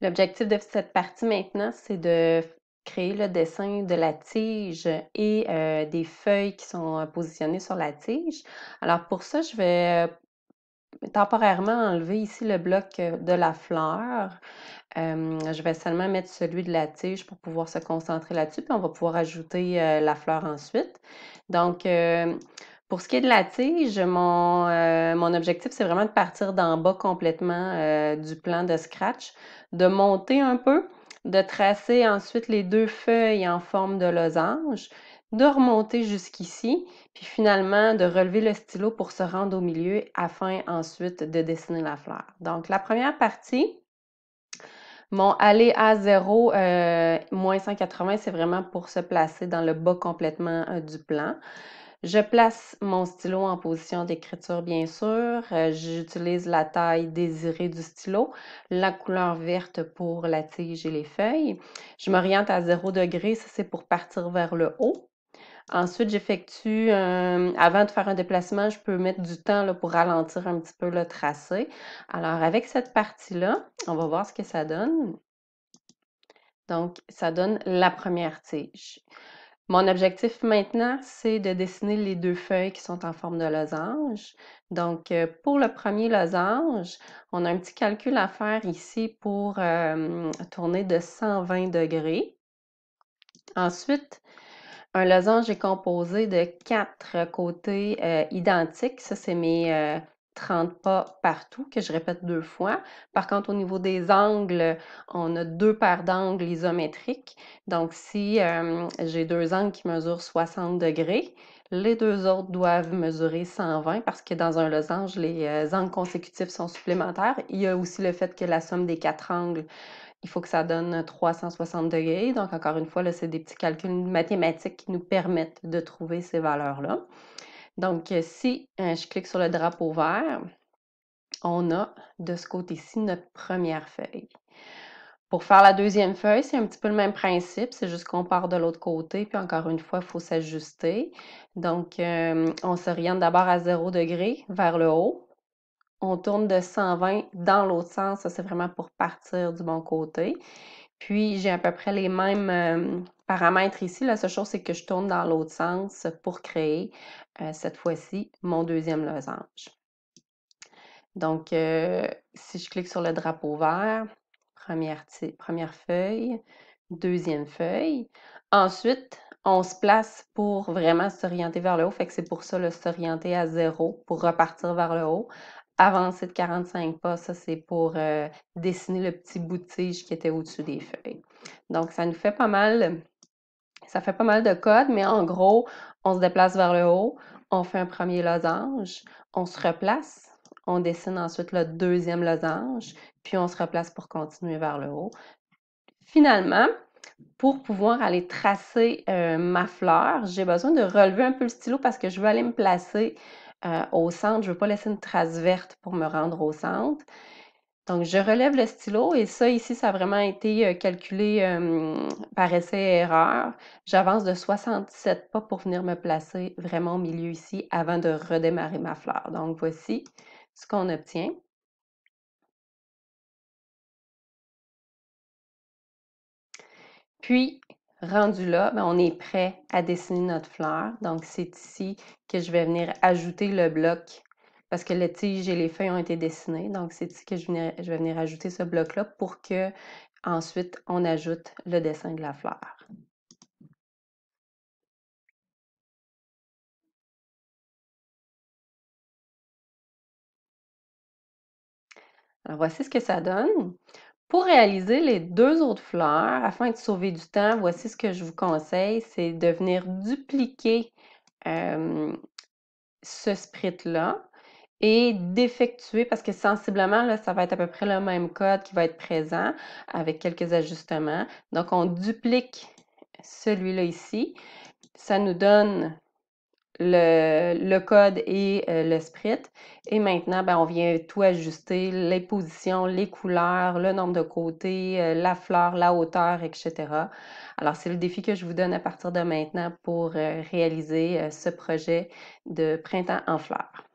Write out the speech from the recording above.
L'objectif de cette partie maintenant, c'est de créer le dessin de la tige et euh, des feuilles qui sont euh, positionnées sur la tige. Alors pour ça, je vais euh, temporairement enlever ici le bloc de la fleur. je vais seulement mettre celui de la tige pour pouvoir se concentrer là-dessus, puis on va pouvoir ajouter la fleur ensuite. Donc, pour ce qui est de la tige, euh, mon, objectif, c'est vraiment de partir d'en bas complètement euh, du plan de scratch, de monter un peu, de tracer ensuite les deux feuilles en forme de losange, de remonter jusqu'ici, puis finalement de relever le stylo pour se rendre au milieu afin ensuite de dessiner la fleur. Donc la première partie, mon aller à 0, 180, euh, c'est vraiment pour se placer dans le bas complètement du plan. Je place mon stylo en position d'écriture, bien sûr. Euh, j'utilise la taille désirée du stylo, la couleur verte pour la tige et les feuilles. Je m'oriente à 0 degré, ça c'est pour partir vers le haut. Ensuite, j'effectue, euh, avant de faire un déplacement, je peux mettre du temps pour ralentir un petit peu le tracé. Alors, avec cette partie-là, on va voir ce que ça donne. Donc, ça donne la première tige. Mon objectif maintenant, c'est de dessiner les deux feuilles qui sont en forme de losange. Donc, euh, pour le premier losange, on a un petit calcul à faire ici pour euh, tourner de 120 degrés. Ensuite, un losange est composé de quatre côtés euh, identiques. Ça, c'est mes 30 pas partout, que je répète deux fois. Par contre, au niveau des angles, on a deux paires d'angles isométriques. Donc, si euh, j'ai deux angles qui mesurent 60 degrés, les deux autres doivent mesurer 120 parce que dans un losange, les euh, angles consécutifs sont supplémentaires. Il y a aussi le fait que la somme des quatre angles, il faut que ça donne 360 degrés. Donc, encore une fois, là, c'est des petits calculs mathématiques qui nous permettent de trouver ces valeurs-là. Donc, euh, si euh, je clique sur le drapeau vert, on a de ce côté-ci notre première feuille. Pour faire la deuxième feuille, c'est un petit peu le même principe, c'est juste qu'on part de l'autre côté, puis encore une fois, il faut s'ajuster. Donc, euh, on s'oriente d'abord à 0 degré vers le haut. On tourne de 120 dans l'autre sens, ça c'est vraiment pour partir du bon côté. Puis j'ai à peu près les mêmes euh, paramètres ici. La seule chose, c'est que je tourne dans l'autre sens pour créer euh, cette fois-ci mon deuxième losange. Donc, euh, si je clique sur le drapeau vert, première, feuille, deuxième feuille. Ensuite, on se place pour vraiment s'orienter vers le haut. Fait que c'est pour ça le s'orienter à zéro pour repartir vers le haut. Avancer de 45 pas, ça c'est pour euh, dessiner le petit bout de tige qui était au-dessus des feuilles. Donc ça nous fait pas mal, ça fait pas mal de code, mais en gros, on se déplace vers le haut, on fait un premier losange, on se replace, on dessine ensuite le deuxième losange, puis on se replace pour continuer vers le haut. Finalement, pour pouvoir aller tracer euh, ma fleur, j'ai besoin de relever un peu le stylo parce que je veux aller me placer euh, au centre. Je ne veux pas laisser une trace verte pour me rendre au centre. Donc, je relève le stylo et ça, ici, ça a vraiment été euh, calculé euh, par essai-erreur. J'avance de 67 pas pour venir me placer vraiment au milieu ici avant de redémarrer ma fleur. Donc, voici ce qu'on obtient. Puis, Rendu là, ben, on est prêt à dessiner notre fleur. Donc, c'est ici que je vais venir ajouter le bloc parce que les tiges et les feuilles ont été dessinées. Donc, c'est ici que je, je, vais venir ajouter ce bloc-là pour que ensuite on ajoute le dessin de la fleur. Alors, voici ce que ça donne. Pour réaliser les deux autres fleurs, afin de sauver du temps, voici ce que je vous conseille, c'est de venir dupliquer ce sprite là et d'effectuer, parce que sensiblement, là, ça va être à peu près le même code qui va être présent avec quelques ajustements. Donc, on duplique celui-là ici. Ça nous donne le, code et euh, le sprit. Et maintenant, ben, on vient tout ajuster, les positions, les couleurs, le nombre de côtés, euh, la fleur, la hauteur, etc. Alors, c'est le défi que je vous donne à partir de maintenant pour euh, réaliser ce projet de printemps en fleurs.